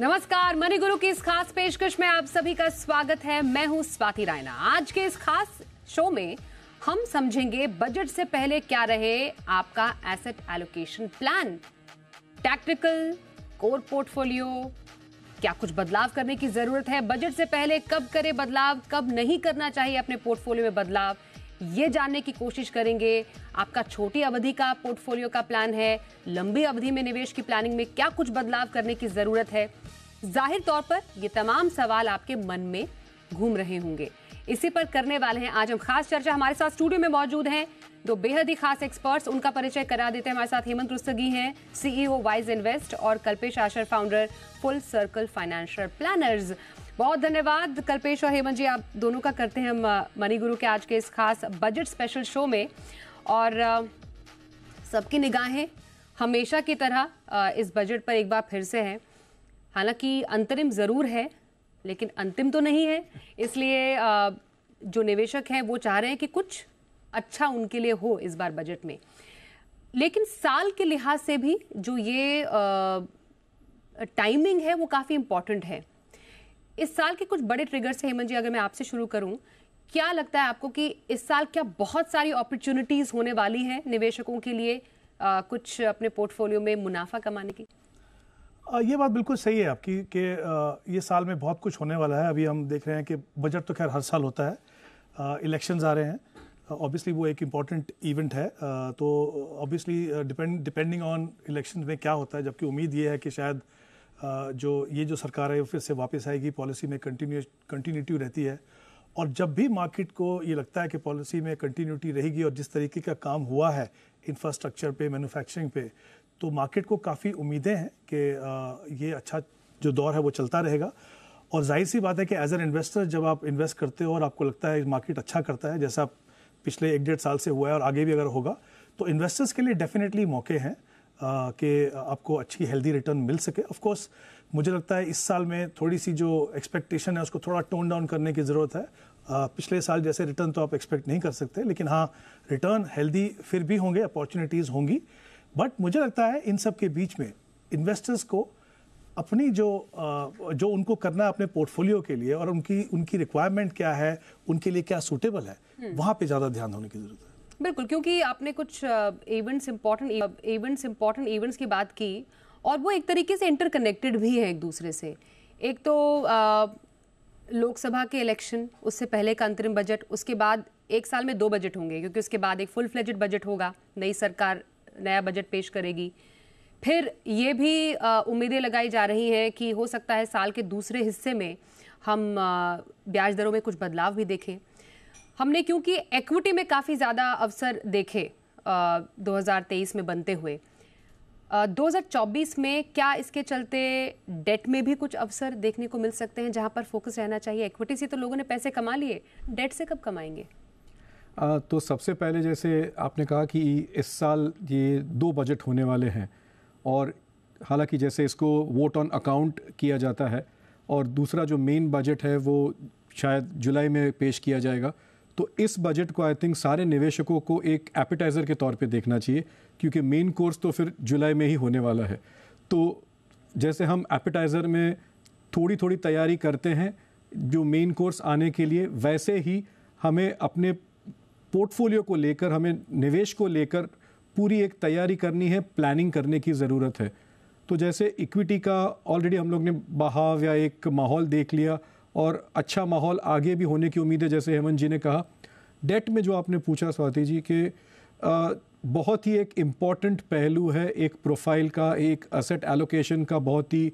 नमस्कार मनी गुरु की इस खास पेशकश में आप सभी का स्वागत है मैं हूं स्वाति रायना आज के इस खास शो में हम समझेंगे बजट से पहले क्या रहे आपका asset allocation plan tactical core portfolio क्या कुछ बदलाव करने की जरूरत है बजट से पहले कब करें बदलाव कब नहीं करना चाहिए अपने पोर्टफोलियो में बदलाव ये जानने की कोशिश करेंगे आपका छोटी अवधि का पोर्टफोलियो का प्लान है लंबी अवधि में निवेश की प्लानिंग में क्या कुछ बदलाव करने की ज़रूरत है जाहिर तौर पर ये तमाम सवाल आपके मन में घूम रहे होंगे इसी पर करने वाले हैं आज हम खास चर्चा हमारे साथ स्टूडियो में मौजूद हैं दो बेहद ही खास एक्सपर्ट्स उनका परिचय करा देते हैं हमारे साथ हेमंत रुस्तगी हैं सीईओ वाइज इन्वेस्ट और Kalpesh Ashar founder full circle financial planners बहुत धन्यवाद कल्पेश और हेमंत जी आप दोनों का करते हैं हम मनी गुरु के आज के इस खास बजट स्पेशल शो में और सबकी निगाहें हमेशा की तरह इस बजट पर एक बार फिर से हैं हालांकि अंतरिम ज़रूर है लेकिन अंतिम तो नहीं है इसलिए जो निवेशक हैं वो चाह रहे हैं कि कुछ अच्छा उनके लिए हो इस बार बजट में लेकिन साल के लिहाज से भी जो ये टाइमिंग है वो काफ़ी इम्पॉर्टेंट है इस साल के कुछ बड़े ट्रिगर्स हैं हेमंत जी अगर मैं आपसे शुरू करूं क्या लगता है आपको कि इस साल क्या बहुत सारी अपॉर्चुनिटीज होने वाली हैं निवेशकों के लिए आ, कुछ अपने पोर्टफोलियो में मुनाफा कमाने की ये बात बिल्कुल सही है आपकी कि ये साल में बहुत कुछ होने वाला है अभी हम देख रहे हैं कि बजट तो खैर हर साल होता है इलेक्शंस आ रहे हैं ऑब्वियसली वो एक इम्पॉर्टेंट इवेंट है तो obviously depend depending on election में क्या होता है जबकि उम्मीद ये है कि शायद जो ये जो सरकार है फिर से वापस आएगी पॉलिसी में कंटिन्यू कंटिन्यूटी रहती है और जब भी मार्केट को ये लगता है कि पॉलिसी में कंटिन्यूटी रहेगी और जिस तरीके का काम हुआ है इंफ्रास्ट्रक्चर पे मैन्युफैक्चरिंग पे तो मार्केट को काफ़ी उम्मीदें हैं कि ये अच्छा जो दौर है वो चलता रहेगा और जाहिर सी बात है कि एज एन इन्वेस्टर जब आप इन्वेस्ट करते हो और आपको लगता है मार्केट अच्छा करता है जैसा पिछले एक डेढ़ साल से हुआ है और आगे भी अगर होगा तो इन्वेस्टर्स के लिए डेफिनेटली मौके हैं कि आपको अच्छी हेल्दी रिटर्न मिल सके ऑफकोर्स मुझे लगता है इस साल में थोड़ी सी जो एक्सपेक्टेशन है उसको थोड़ा टोन डाउन करने की ज़रूरत है पिछले साल जैसे रिटर्न तो आप एक्सपेक्ट नहीं कर सकते लेकिन हाँ रिटर्न हेल्दी फिर भी होंगे अपॉर्चुनिटीज़ होंगी बट मुझे लगता है इन सब के बीच में इन्वेस्टर्स को अपनी जो जो उनको करना है अपने पोर्टफोलियो के लिए और उनकी उनकी रिक्वायरमेंट क्या है उनके लिए क्या सूटेबल है hmm. वहाँ पे ज़्यादा ध्यान होने की ज़रूरत है बिल्कुल क्योंकि आपने कुछ events important events important events की बात की और वो एक तरीके से इंटरकनेक्टेड भी है एक दूसरे से एक तो लोकसभा के इलेक्शन उससे पहले का अंतरिम बजट उसके बाद एक साल में दो बजट होंगे क्योंकि उसके बाद एक फुल फ्लेजेड बजट होगा नई सरकार नया बजट पेश करेगी फिर ये भी उम्मीदें लगाई जा रही हैं कि हो सकता है साल के दूसरे हिस्से में हम ब्याज दरों में कुछ बदलाव भी देखें हमने क्योंकि एक्विटी में काफ़ी ज़्यादा अवसर देखे आ, 2023 में बनते हुए आ, 2024 में क्या इसके चलते डेट में भी कुछ अवसर देखने को मिल सकते हैं जहां पर फोकस रहना चाहिए एक्विटी से तो लोगों ने पैसे कमा लिए डेट से कब कमाएंगे आ, तो सबसे पहले जैसे आपने कहा कि इस साल ये दो बजट होने वाले हैं और हालांकि जैसे इसको वोट ऑन अकाउंट किया जाता है और दूसरा जो मेन बजट है वो शायद जुलाई में पेश किया जाएगा तो इस बजट को आई थिंक सारे निवेशकों को एक एपिटाइजर के तौर पे देखना चाहिए क्योंकि मेन कोर्स तो फिर जुलाई में ही होने वाला है तो जैसे हम एपिटाइजर में थोड़ी थोड़ी तैयारी करते हैं जो मेन कोर्स आने के लिए वैसे ही हमें अपने पोर्टफोलियो को लेकर हमें निवेश को लेकर पूरी एक तैयारी करनी है प्लानिंग करने की ज़रूरत है तो जैसे इक्विटी का ऑलरेडी हम लोग ने बहाव या एक माहौल देख लिया और अच्छा माहौल आगे भी होने की उम्मीद है जैसे हेमंत जी ने कहा डेट में जो आपने पूछा स्वाति जी के बहुत ही एक इम्पॉर्टेंट पहलू है एक प्रोफाइल का एक असेट एलोकेशन का बहुत ही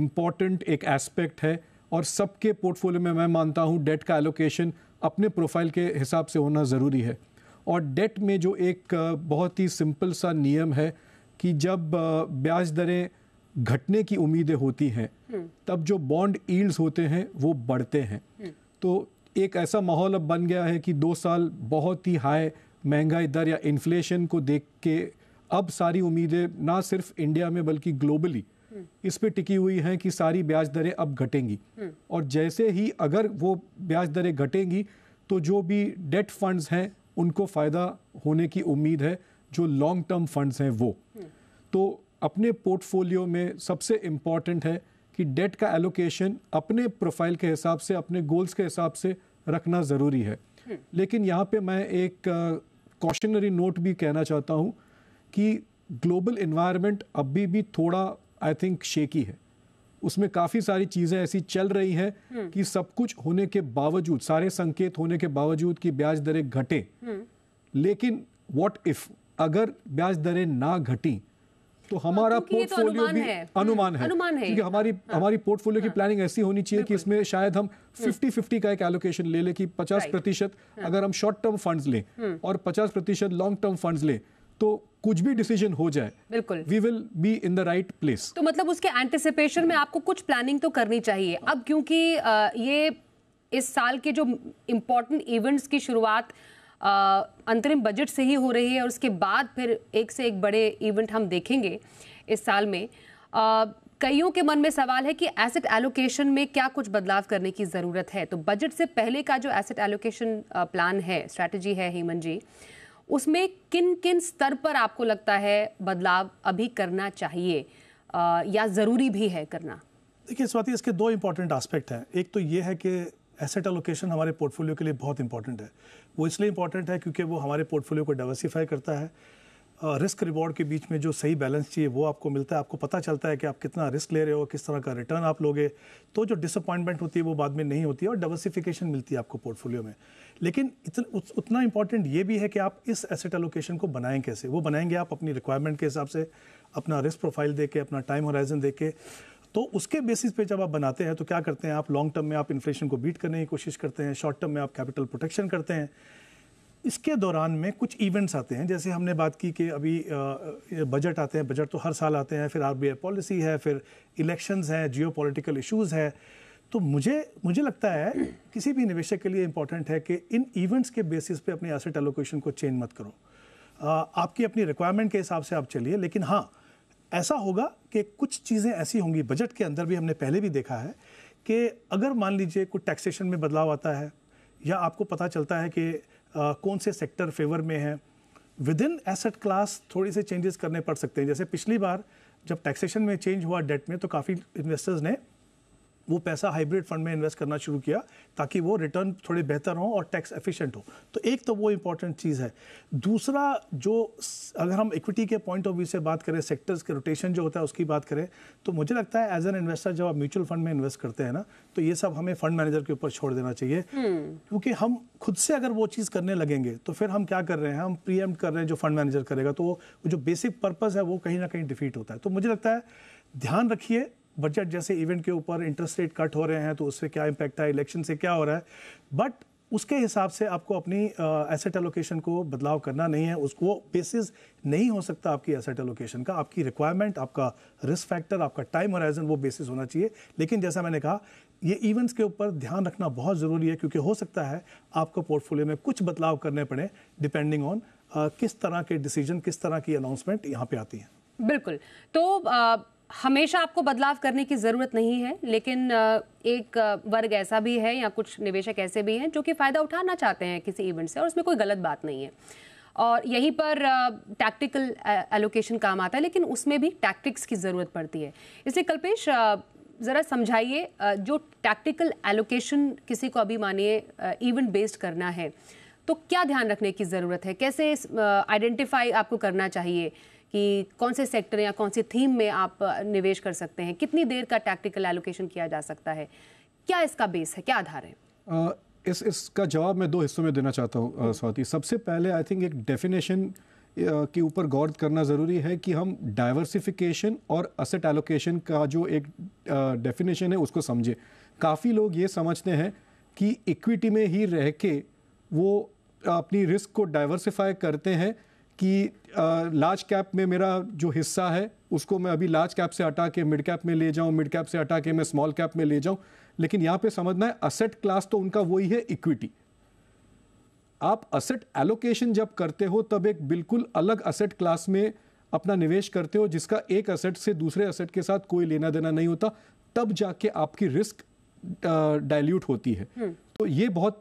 इम्पॉर्टेंट एक एस्पेक्ट है और सबके पोर्टफोलियो में मैं मानता हूँ डेट का एलोकेशन अपने प्रोफाइल के हिसाब से होना ज़रूरी है और डेट में जो एक बहुत ही सिंपल सा नियम है कि जब ब्याज दरें घटने की उम्मीदें होती हैं तब जो बॉन्ड ईल्ड्स होते हैं वो बढ़ते हैं हम्म। तो एक ऐसा माहौल अब बन गया है कि दो साल बहुत ही हाई महंगाई दर या इन्फ्लेशन को देख के अब सारी उम्मीदें ना सिर्फ इंडिया में बल्कि ग्लोबली हम्म। इस पे टिकी हुई हैं कि सारी ब्याज दरें अब घटेंगी हम्म। और जैसे ही अगर वो ब्याज दरें घटेंगी तो जो भी डेट फंड्स हैं उनको फ़ायदा होने की उम्मीद है जो लॉन्ग टर्म फंड्स हैं वो तो अपने पोर्टफोलियो में सबसे इम्पॉर्टेंट है कि डेट का एलोकेशन अपने प्रोफाइल के हिसाब से अपने गोल्स के हिसाब से रखना ज़रूरी है हम्म। लेकिन यहाँ पे मैं एक कॉशनरी uh, नोट भी कहना चाहता हूँ कि ग्लोबल इन्वायरमेंट अभी भी थोड़ा आई थिंक शेकी है उसमें काफ़ी सारी चीज़ें ऐसी चल रही हैं हम्म। कि सब कुछ होने के बावजूद सारे संकेत होने के बावजूद कि ब्याज दरें घटें हम्म। लेकिन वॉट इफ़ अगर ब्याज दरें ना घटी तो हमारा पोर्टफोलियो हाँ, तो भी हम्म, अनुमान है अनुमान है क्योंकि हमारी हाँ, हमारी पोर्टफोलियो हाँ, की प्लानिंग ऐसी होनी चाहिए कि इसमें शायद हम 50-50 का एक एलोकेशन ले लें कि 50 प्रतिशत हाँ। अगर हम शॉर्ट टर्म फंड्स लें हम्म। और 50 प्रतिशत लॉन्ग टर्म फंड्स लें तो कुछ भी डिसीजन हो जाए बिल्कुल we will be in the right place तो मतलब उसके एंटिसिपेशन में आपको कुछ प्लानिंग तो करनी चाहिए अब क्योंकि ये इस साल के जो इम्पोर्टेंट इवेंट्स की शुरुआत अंतरिम बजट से ही हो रही है और उसके बाद फिर एक से एक बड़े इवेंट हम देखेंगे इस साल में कईयों के मन में सवाल है कि एसेट एलोकेशन में क्या कुछ बदलाव करने की ज़रूरत है तो बजट से पहले का जो एसेट एलोकेशन प्लान है स्ट्रैटेजी है हेमंत जी उसमें किन किन स्तर पर आपको लगता है बदलाव अभी करना चाहिए आ, या ज़रूरी भी है करना देखिए स्वाति इसके दो इम्पोर्टेंट एस्पेक्ट हैं एक तो ये है कि एसेट एलोकेशन हमारे पोर्टफोलियो के लिए बहुत इंपॉर्टेंट है वो इसलिए इंपॉर्टेंट है क्योंकि वो हमारे पोर्टफोलियो को डाइवर्सीफाई करता है रिस्क uh, रिवॉर्ड के बीच में जो सही बैलेंस चाहिए वो आपको मिलता है आपको पता चलता है कि आप कितना रिस्क ले रहे हो किस तरह का रिटर्न आप लोगे तो जो डिसअपॉइंटमेंट होती है वो बाद में नहीं होती है और डाइवर्सिफिकेशन मिलती है आपको पोर्टफोलियो में लेकिन इतन, उत, उतना इंपॉर्टेंट ये भी है कि आप इस एसेट एलोकेशन को बनाएं कैसे वो बनाएंगे आप अपनी रिक्वायरमेंट के हिसाब से अपना रिस्क प्रोफाइल दे अपना टाइम होराइजन दे के तो उसके बेसिस पे जब आप बनाते हैं तो क्या करते हैं आप लॉन्ग टर्म में आप इन्फ्लेशन को बीट करने की कोशिश करते हैं शॉर्ट टर्म में आप कैपिटल प्रोटेक्शन करते हैं इसके दौरान में कुछ इवेंट्स आते हैं जैसे हमने बात की कि अभी बजट आते हैं बजट तो हर साल आते हैं फिर आर पॉलिसी है फिर इलेक्शंस हैं जियो पोलिटिकल इशूज़ है तो मुझे मुझे लगता है किसी भी निवेशक के लिए इंपॉर्टेंट है कि इन इवेंट्स के बेसिस पे अपने एसेट एलोकेशन को चेंज मत करो आपकी अपनी रिक्वायरमेंट के हिसाब से आप चलिए लेकिन हाँ ऐसा होगा कि कुछ चीज़ें ऐसी होंगी बजट के अंदर भी हमने पहले भी देखा है कि अगर मान लीजिए कुछ टैक्सेशन में बदलाव आता है या आपको पता चलता है कि आ, कौन से सेक्टर फेवर में है विद इन एसेट क्लास थोड़ी से चेंजेस करने पड़ सकते हैं जैसे पिछली बार जब टैक्सेशन में चेंज हुआ डेट में तो काफ़ी इन्वेस्टर्स ने वो पैसा हाइब्रिड फंड में इन्वेस्ट करना शुरू किया ताकि वो रिटर्न थोड़े बेहतर हों और टैक्स एफिशिएंट हो तो एक तो वो इम्पॉर्टेंट चीज़ है दूसरा जो अगर हम इक्विटी के पॉइंट ऑफ व्यू से बात करें सेक्टर्स के रोटेशन जो होता है उसकी बात करें तो मुझे लगता है एज एन इन्वेस्टर जब आप म्यूचुअल फंड में इन्वेस्ट करते हैं ना तो ये सब हमें फंड मैनेजर के ऊपर छोड़ देना चाहिए हम्म। क्योंकि हम खुद से अगर वो चीज़ करने लगेंगे तो फिर हम क्या कर रहे हैं हम प्री कर रहे हैं जो फंड मैनेजर करेगा तो वो जो बेसिक पर्पज़ है वो कहीं ना कहीं डिफीट होता है तो मुझे लगता है ध्यान रखिए बजट जैसे इवेंट के ऊपर इंटरेस्ट रेट कट हो रहे हैं तो उससे क्या इम्पैक्ट है इलेक्शन से क्या हो रहा है बट उसके हिसाब से आपको अपनी एसेट एलोकेशन को बदलाव करना नहीं है उसको बेसिस नहीं हो सकता आपकी एसेट एलोकेशन का आपकी रिक्वायरमेंट आपका रिस्क फैक्टर आपका टाइम होराइजन वो बेसिस होना चाहिए लेकिन जैसा मैंने कहा ये इवेंट्स के ऊपर ध्यान रखना बहुत ज़रूरी है क्योंकि हो सकता है आपको पोर्टफोलियो में कुछ बदलाव करने पड़े डिपेंडिंग ऑन किस तरह के डिसीजन किस तरह की अनाउंसमेंट यहाँ पे आती है बिल्कुल तो आ... हमेशा आपको बदलाव करने की ज़रूरत नहीं है लेकिन एक वर्ग ऐसा भी है या कुछ निवेशक ऐसे भी हैं जो कि फ़ायदा उठाना चाहते हैं किसी इवेंट से और उसमें कोई गलत बात नहीं है और यहीं पर टैक्टिकल एलोकेशन काम आता है लेकिन उसमें भी टैक्टिक्स की ज़रूरत पड़ती है इसलिए कल्पेश ज़रा समझाइए जो टैक्टिकल एलोकेशन किसी को अभी मानिए इवेंट बेस्ड करना है तो क्या ध्यान रखने की ज़रूरत है कैसे आइडेंटिफाई आपको करना चाहिए कि कौन से सेक्टर या कौन से थीम में आप निवेश कर सकते हैं कितनी देर का टैक्टिकल एलोकेशन किया जा सकता है क्या इसका बेस है क्या आधार है आ, इस इसका जवाब मैं दो हिस्सों में देना चाहता हूँ हम्म। स्वाति सबसे पहले आई थिंक एक डेफिनेशन के ऊपर गौर करना ज़रूरी है कि हम डाइवर्सिफिकेशन और असेट एलोकेशन का जो एक डेफिनेशन है उसको समझें काफ़ी लोग ये समझते हैं कि इक्विटी में ही रह के वो अपनी रिस्क को डाइवर्सिफाई करते हैं कि लार्ज कैप में मेरा जो हिस्सा है उसको मैं अभी लार्ज कैप से हटा के मिड कैप में ले जाऊं मिड कैप से हटा के मैं स्मॉल कैप में ले जाऊं लेकिन यहाँ पे समझना है असेट क्लास तो उनका वही है इक्विटी आप असेट एलोकेशन जब करते हो तब एक बिल्कुल अलग असेट क्लास में अपना निवेश करते हो जिसका एक असेट से दूसरे असेट के साथ कोई लेना देना नहीं होता तब जाके आपकी रिस्क डायल्यूट होती है हम्म। तो ये बहुत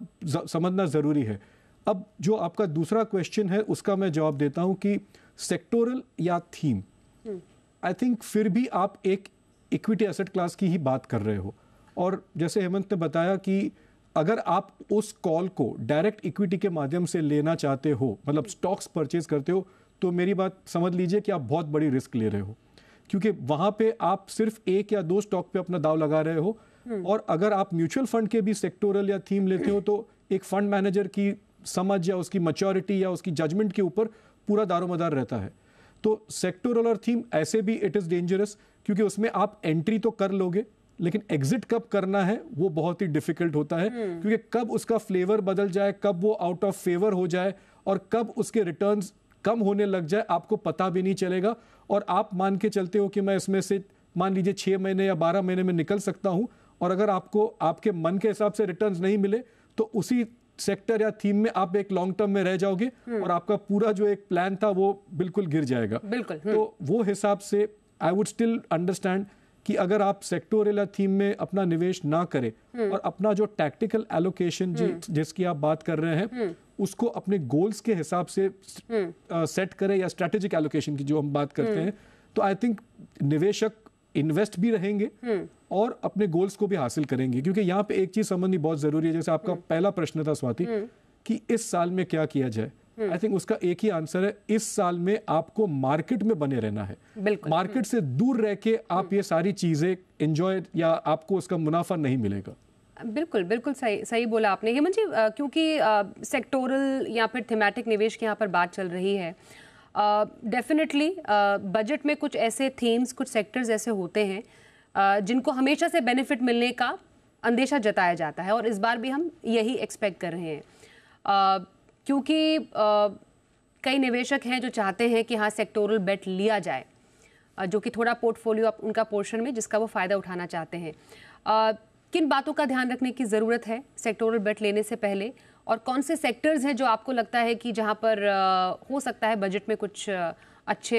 समझना ज़रूरी है अब जो आपका दूसरा क्वेश्चन है उसका मैं जवाब देता हूं कि सेक्टोरल या थीम आई थिंक फिर भी आप एक इक्विटी एसेट क्लास की ही बात कर रहे हो और जैसे हेमंत ने बताया कि अगर आप उस कॉल को डायरेक्ट इक्विटी के माध्यम से लेना चाहते हो मतलब स्टॉक्स hmm. परचेज करते हो तो मेरी बात समझ लीजिए कि आप बहुत बड़ी रिस्क ले रहे हो क्योंकि वहां पे आप सिर्फ एक या दो स्टॉक पे अपना दाव लगा रहे हो hmm. और अगर आप म्यूचुअल फंड के भी सेक्टोरल या थीम लेते हो तो एक फंड मैनेजर की समझ या उसकी मच्योरिटी या उसकी जजमेंट के ऊपर पूरा दारोमदार रहता है तो सेक्टोरल और थीम ऐसे भी इट इज़ डेंजरस क्योंकि उसमें आप एंट्री तो कर लोगे लेकिन एग्जिट कब करना है वो बहुत ही डिफिकल्ट होता है हम्म। क्योंकि कब उसका फ्लेवर बदल जाए कब वो आउट ऑफ फेवर हो जाए और कब उसके रिटर्न कम होने लग जाए आपको पता भी नहीं चलेगा और आप मान के चलते हो कि मैं इसमें से मान लीजिए छः महीने या बारह महीने में निकल सकता हूँ और अगर आपको आपके मन के हिसाब से रिटर्न नहीं मिले तो उसी सेक्टर या थीम में आप एक लॉन्ग टर्म में रह जाओगे हम्म। और आपका पूरा जो एक प्लान था वो बिल्कुल गिर जाएगा बिल्कुल हम्म। तो वो हिसाब से आई वुड स्टिल अंडरस्टैंड कि अगर आप सेक्टोरियल या थीम में अपना निवेश ना करें हम्म। और अपना जो टैक्टिकल एलोकेशन जिसकी आप बात कर रहे हैं उसको अपने गोल्स के हिसाब से सेट करें या स्ट्रेटेजिक एलोकेशन की जो हम बात करते हैं तो आई थिंक निवेशक इन्वेस्ट भी रहेंगे हम्म। और अपने गोल्स को भी हासिल करेंगे क्योंकि यहाँ पे एक चीज समझनी बहुत जरूरी है जैसे आपका हम्म। पहला प्रश्न था स्वाति हम्म। कि इस साल में क्या किया जाए आई थिंक उसका एक ही आंसर है इस साल में आपको मार्केट में बने रहना है मार्केट से दूर रह के आप ये सारी चीजें एंजॉय या आपको उसका मुनाफा नहीं मिलेगा बिल्कुल बिल्कुल सही सही बोला आपने हेमंत जी क्योंकि सेक्टोरल या फिर थीमेटिक निवेश की यहाँ पर बात चल रही है डेफिनेटली uh, बजट uh, में कुछ ऐसे थीम्स कुछ सेक्टर्स ऐसे होते हैं uh, जिनको हमेशा से बेनिफिट मिलने का अंदेशा जताया जाता है और इस बार भी हम यही एक्सपेक्ट कर रहे हैं uh, क्योंकि uh, कई निवेशक हैं जो चाहते हैं कि हाँ सेक्टोरल बेट लिया जाए जो कि थोड़ा पोर्टफोलियो उनका पोर्शन में जिसका वो फ़ायदा उठाना चाहते हैं किन बातों का ध्यान रखने की ज़रूरत है सेक्टोरल बेट लेने से पहले और कौन से सेक्टर्स हैं जो आपको लगता है कि जहाँ पर हो सकता है बजट में कुछ अच्छे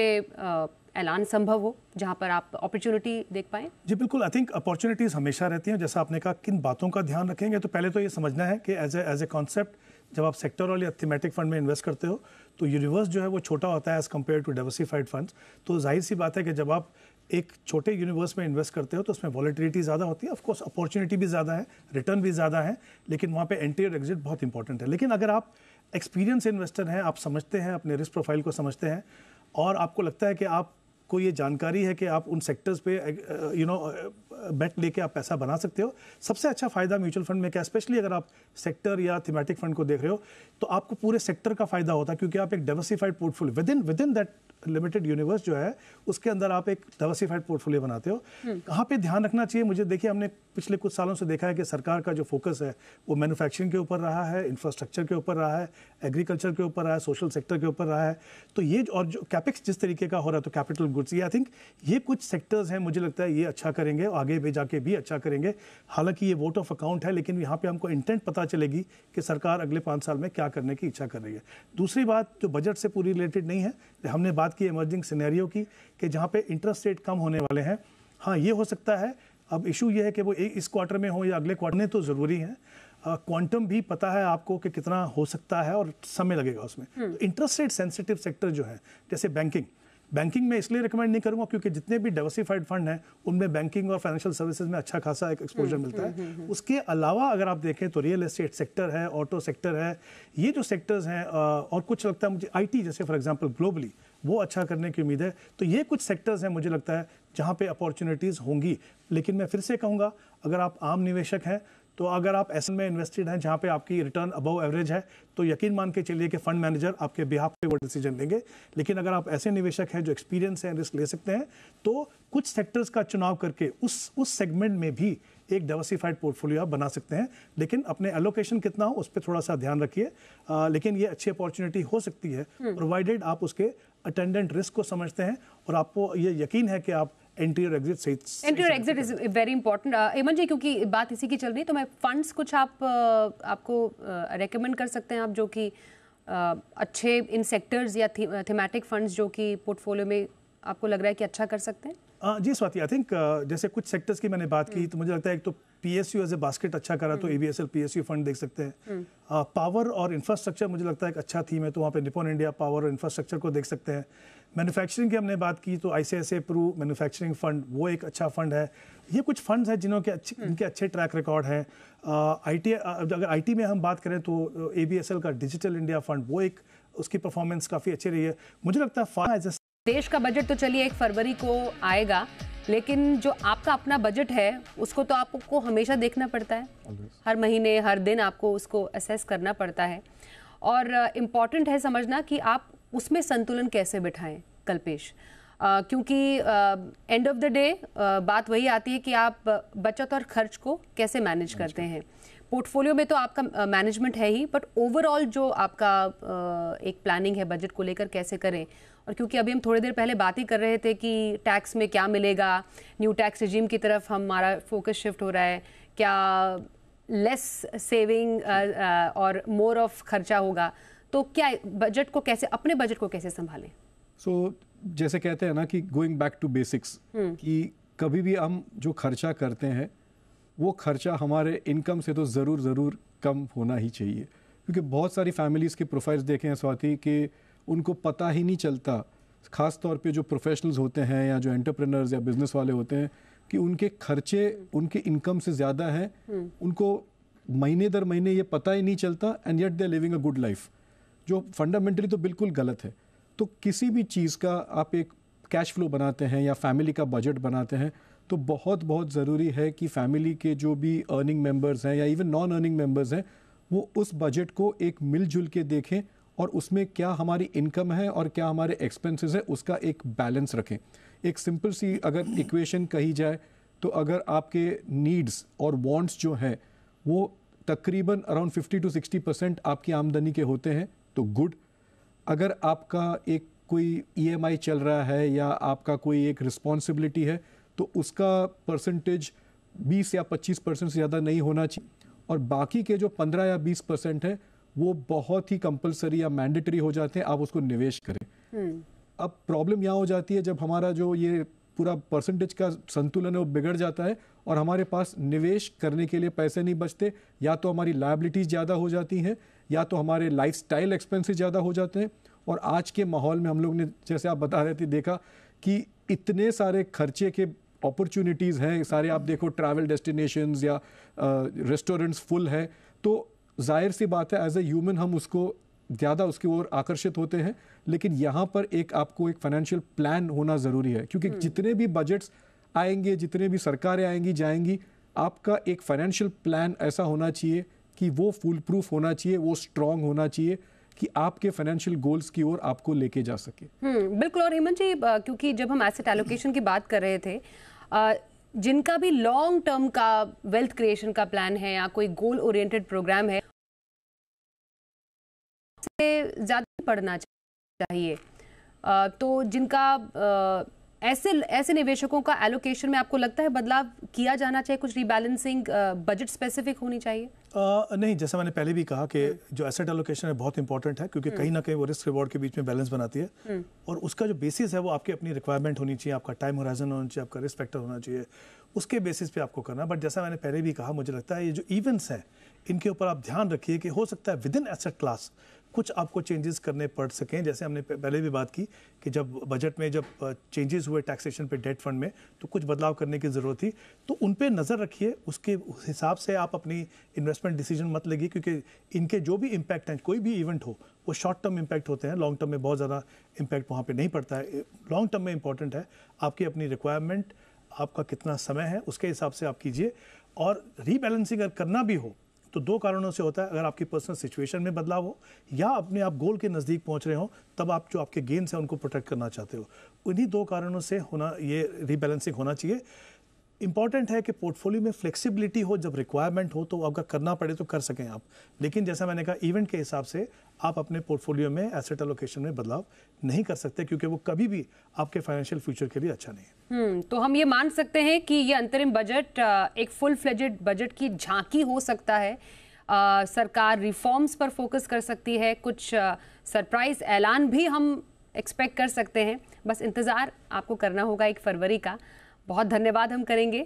ऐलान संभव हो जहाँ पर आप अपॉर्चुनिटी देख पाए जी बिल्कुल आई थिंक अपॉर्चुनिटीज़ हमेशा रहती हैं जैसा आपने कहा किन बातों का ध्यान रखेंगे तो पहले तो ये समझना है कि एज एज ए कॉन्सेप्ट जब आप सेक्टर वाले थीमेटिक फंड में इन्वेस्ट करते हो तो यूनिवर्स जो है वो छोटा होता है as compare to diversified funds तो जाहिर सी बात है कि जब आप एक छोटे यूनिवर्स में इन्वेस्ट करते हो तो उसमें वॉलिटिलिटी ज़्यादा होती है ऑफकोर्स अपॉर्चुनिटी भी ज़्यादा है रिटर्न भी ज़्यादा है लेकिन वहाँ पे एंट्री और एग्जिट बहुत इंपॉर्टेंट है लेकिन अगर आप एक्सपीरियंस इन्वेस्टर हैं आप समझते हैं अपने रिस्क प्रोफाइल को समझते हैं और आपको लगता है कि आपको ये जानकारी है कि आप उन सेक्टर्स पे यू नो बेट लेके आप पैसा बना सकते हो सबसे अच्छा फ़ायदा म्यूचुअल फंड में क्या स्पेशली अगर आप सेक्टर या थीमेटिक फंड को देख रहे हो तो आपको पूरे सेक्टर का फ़ायदा होता है क्योंकि आप एक diversified portfolio within within that limited universe जो है उसके अंदर आप एक डाइवर्सिफाइड पोर्टफोलियो बनाते हो हम्म। कहाँ पे ध्यान रखना चाहिए मुझे देखिए हमने पिछले कुछ सालों से देखा है कि सरकार का जो फोकस है वो मैन्युफैक्चरिंग के ऊपर रहा है इंफ्रास्ट्रक्चर के ऊपर रहा है एग्रीकल्चर के ऊपर रहा है सोशल सेक्टर के ऊपर रहा है तो ये और जो कैपेक्स जिस तरीके का हो रहा है तो कैपिटल गुड्स ये आई थिंक ये कुछ सेक्टर्स हैं मुझे लगता है ये अच्छा करेंगे और आगे भी जाके भी अच्छा करेंगे हालांकि ये वोट ऑफ अकाउंट है लेकिन यहाँ पे हमको इंटेंट पता चलेगी कि सरकार अगले पाँच साल में क्या करने की इच्छा कर रही है दूसरी बात जो बजट से पूरी रिलेटेड नहीं है हमने बात की इमर्जिंग सिनेरियो की कि जहाँ पे इंटरेस्ट रेट कम होने वाले हैं हाँ ये हो सकता है अब इशू ये है कि वो इस क्वार्टर में हो या अगले क्वार्टर में तो ज़रूरी है क्वांटम uh, भी पता है आपको कि कितना हो सकता है और समय लगेगा उसमें हम्म। तो इंटरेस्ट रेट सेंसिटिव सेक्टर जो है जैसे बैंकिंग बैंकिंग में इसलिए रिकमेंड नहीं करूंगा क्योंकि जितने भी डाइवर्सिफाइड फंड हैं उनमें बैंकिंग और फाइनेंशियल सर्विसेज में अच्छा खासा एक एक्सपोजर हम्म, मिलता हम्म, है हम्म, उसके अलावा अगर आप देखें तो रियल एस्टेट सेक्टर है ऑटो सेक्टर है ये जो सेक्टर्स हैं और कुछ लगता है मुझे आई जैसे फॉर एग्जाम्पल ग्लोबली वो अच्छा करने की उम्मीद है तो ये कुछ सेक्टर्स हैं मुझे लगता है जहाँ पे अपॉर्चुनिटीज़ होंगी लेकिन मैं फिर से कहूँगा अगर आप आम निवेशक हैं तो अगर आप ऐसे में इन्वेस्टेड हैं जहाँ पे आपकी रिटर्न अबव एवरेज है तो यकीन मान के चलिए कि फंड मैनेजर आपके बिहाफ पे वो डिसीजन लेंगे लेकिन अगर आप ऐसे निवेशक हैं जो एक्सपीरियंस हैं रिस्क ले सकते हैं तो कुछ सेक्टर्स का चुनाव करके उस उस सेगमेंट में भी एक डाइवर्सिफाइड पोर्टफोलियो आप बना सकते हैं लेकिन अपने एलोकेशन कितना हो उस पर थोड़ा सा ध्यान रखिए लेकिन ये अच्छी अपॉर्चुनिटी हो सकती है प्रोवाइडेड हम्म। आप उसके अटेंडेंट रिस्क को समझते हैं और आपको ये यकीन है कि आप एंट्री और एग्जिट सही एंट्री और एग्जिट इज वेरी इंपॉर्टेंट एमन जी क्योंकि बात इसी की चल रही है तो मैं फंड्स कुछ आप uh, आपको रेकमेंड uh, कर सकते हैं आप जो कि uh, अच्छे इन सेक्टर्स या थीमेटिक फंड्स जो कि पोर्टफोलियो में आपको लग रहा है कि अच्छा कर सकते हैं uh, जी स्वाति आई थिंक जैसे कुछ सेक्टर्स की मैंने बात की हम्म। तो मुझे लगता है एक तो P S U as a basket अच्छा करा तो A B S L P S U fund देख सकते हैं पावर हम्म। और इंफ्रास्ट्रक्चर मुझे लगता है एक अच्छा थीम है तो वहाँ पे निपोन इंडिया पावर और इंफ्रास्ट्रक्चर को देख सकते हैं मैन्युफैक्चरिंग की हमने बात की तो I C I Pru manufacturing fund वो एक अच्छा फंड है ये कुछ फंड्स हैं जिनके अच्छे हम्म। इनके अच्छे ट्रैक रिकॉर्ड हैं आई टी अगर आई में हम बात करें तो ए बी एस एल का डिजिटल इंडिया फंड वो एक उसकी परफॉर्मेंस काफ़ी अच्छी रही है मुझे लगता है देश का बजट तो चलिए एक फरवरी को आएगा लेकिन जो आपका अपना बजट है उसको तो आपको हमेशा देखना पड़ता है हर महीने हर दिन आपको उसको असेस करना पड़ता है और इम्पॉर्टेंट है समझना कि आप उसमें संतुलन कैसे बिठाएं कल्पेश क्योंकि एंड ऑफ द डे बात वही आती है कि आप बचत और खर्च को कैसे मैनेज करते हैं पोर्टफोलियो में तो आपका मैनेजमेंट है ही बट ओवरऑल जो आपका एक प्लानिंग है बजट को लेकर कैसे करें और क्योंकि अभी हम थोड़ी देर पहले बात ही कर रहे थे कि टैक्स में क्या मिलेगा न्यू टैक्स रिजीम की तरफ हमारा फोकस शिफ्ट हो रहा है क्या लेस सेविंग और मोर ऑफ खर्चा होगा तो क्या बजट को कैसे अपने बजट को कैसे संभालें सो so, जैसे कहते हैं ना कि गोइंग बैक टू बेसिक्स कि कभी भी हम जो खर्चा करते हैं वो खर्चा हमारे इनकम से तो ज़रूर ज़रूर कम होना ही चाहिए क्योंकि बहुत सारी फैमिलीज़ के प्रोफाइल्स देखे हैं स्वाति कि उनको पता ही नहीं चलता ख़ास तौर पे जो प्रोफेशनल्स होते हैं या जो एंटरप्रेनर्स या बिजनेस वाले होते हैं कि उनके खर्चे उनके इनकम से ज़्यादा हैं हम्म। उनको महीने दर महीने ये पता ही नहीं चलता and yet they living a good life जो फंडामेंटली तो बिल्कुल गलत है तो किसी भी चीज़ का आप एक कैश फ्लो बनाते हैं या फैमिली का बजट बनाते हैं तो बहुत बहुत ज़रूरी है कि फैमिली के जो भी अर्निंग मेंबर्स हैं या इवन नॉन अर्निंग मेंबर्स हैं वो उस बजट को एक मिलजुल के देखें और उसमें क्या हमारी इनकम है और क्या हमारे एक्सपेंसेस हैं उसका एक बैलेंस रखें एक सिंपल सी अगर इक्वेशन कही जाए तो अगर आपके नीड्स और वांट्स जो हैं वो तकरीबन अराउंड 50 टू 60 परसेंट आपकी आमदनी के होते हैं तो गुड अगर आपका एक कोई ईएमआई e चल रहा है या आपका कोई एक रिस्पॉन्सिबिलिटी है तो उसका परसेंटेज 20 या 25 परसेंट से ज़्यादा नहीं होना चाहिए और बाकी के जो 15 या 20 परसेंट है वो बहुत ही कंपलसरी या मैंडेटरी हो जाते हैं आप उसको निवेश करें हम्म। अब प्रॉब्लम यहाँ हो जाती है जब हमारा जो ये पूरा परसेंटेज का संतुलन है वो बिगड़ जाता है और हमारे पास निवेश करने के लिए पैसे नहीं बचते या तो हमारी लाइबिलिटीज़ ज़्यादा हो जाती हैं या तो हमारे लाइफ स्टाइल एक्सपेंसिस ज़्यादा हो जाते हैं और आज के माहौल में हम लोग ने जैसे आप बता रहे थे देखा कि इतने सारे खर्चे के अपॉर्चुनिटीज़ हैं सारे आप देखो ट्रैवल डेस्टिनेशंस या रेस्टोरेंट्स फुल हैं तो जाहिर सी बात है एज ए ह्यूमन हम उसको ज़्यादा उसकी ओर आकर्षित होते हैं लेकिन यहाँ पर एक आपको एक फाइनेंशियल प्लान होना ज़रूरी है क्योंकि हम्म। जितने भी बजट्स आएंगे जितने भी सरकारें आएंगी जाएंगी आपका एक फाइनेंशियल प्लान ऐसा होना चाहिए कि वो फुल प्रूफ होना चाहिए वो स्ट्रांग होना चाहिए कि आपके फाइनेंशियल गोल्स की ओर आपको लेके जा सके हम्म, बिल्कुल और हेमंत जी क्योंकि जब हम एसेट एलोकेशन की बात कर रहे थे आ, जिनका भी लॉन्ग टर्म का वेल्थ क्रिएशन का प्लान है या कोई गोल ओरिएंटेड प्रोग्राम है ज़्यादा पढ़ना चाहिए आ, तो जिनका आ, ऐसे ऐसे निवेशकों का एलोकेशन में आपको लगता है बदलाव किया जाना चाहिए कुछ रीबैलेंसिंग बजट स्पेसिफिक होनी चाहिए आ, नहीं जैसा मैंने पहले भी कहा कि जो एसेट एलोकेशन है बहुत इंपॉर्टेंट है क्योंकि कहीं हम्म। ना कहीं वो रिस्क रिवॉर्ड के बीच में बैलेंस बनाती है हम्म। और उसका जो बेसिस है वो आपकी अपनी रिक्वायरमेंट होनी चाहिए आपका टाइम होराइजन होना चाहिए आपका रिस्क फैक्टर होना चाहिए उसके बेसिस पे आपको करना बट जैसा मैंने पहले भी कहा मुझे लगता है ये जो इवेंट्स हैं इनके ऊपर आप ध्यान रखिए कि हो सकता है विद इन एसेट क्लास कुछ आपको चेंजेस करने पड़ सकें जैसे हमने पहले भी बात की कि जब बजट में जब चेंजेस हुए टैक्सेशन पे डेट फंड में तो कुछ बदलाव करने की ज़रूरत थी तो उन पर नज़र रखिए उसके हिसाब से आप अपनी इन्वेस्टमेंट डिसीजन मत लेगी क्योंकि इनके जो भी इम्पैक्ट हैं कोई भी इवेंट हो वो शॉर्ट टर्म इम्पैक्ट होते हैं लॉन्ग टर्म में बहुत ज़्यादा इम्पैक्ट वहाँ पर नहीं पड़ता है लॉन्ग टर्म में इंपॉर्टेंट है आपकी अपनी रिक्वायरमेंट आपका कितना समय है उसके हिसाब से आप कीजिए और रीबैलेंसिंग अगर करना भी हो तो दो कारणों से होता है अगर आपकी पर्सनल सिचुएशन में बदलाव हो या अपने आप गोल के नज़दीक पहुंच रहे हो तब आप जो आपके गेंस हैं उनको प्रोटेक्ट करना चाहते हो उन्हीं दो कारणों से होना ये रिबैलेंसिंग होना चाहिए इंपॉर्टेंट है कि पोर्टफोलियो में फ्लेक्सिबिलिटी हो जब रिक्वायरमेंट हो तो अगर करना पड़े तो कर सकें आप लेकिन जैसा मैंने कहा इवेंट के हिसाब से आप अपने पोर्टफोलियो में एसेट एलोकेशन में बदलाव नहीं कर सकते क्योंकि वो कभी भी आपके फाइनेंशियल फ्यूचर के लिए अच्छा नहीं है हम्म, तो हम ये मान सकते हैं कि ये अंतरिम बजट एक फुल फ्लेजेड बजट की झांकी हो सकता है आ, सरकार रिफॉर्म्स पर फोकस कर सकती है कुछ सरप्राइज ऐलान भी हम एक्सपेक्ट कर सकते हैं बस इंतज़ार आपको करना होगा एक फरवरी का बहुत धन्यवाद हम करेंगे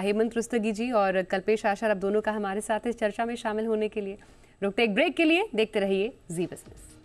हेमंत रुस्तगी जी और कल्पेश आशा अब दोनों का हमारे साथ इस चर्चा में शामिल होने के लिए रुकते एक ब्रेक के लिए देखते रहिए जी बिजनेस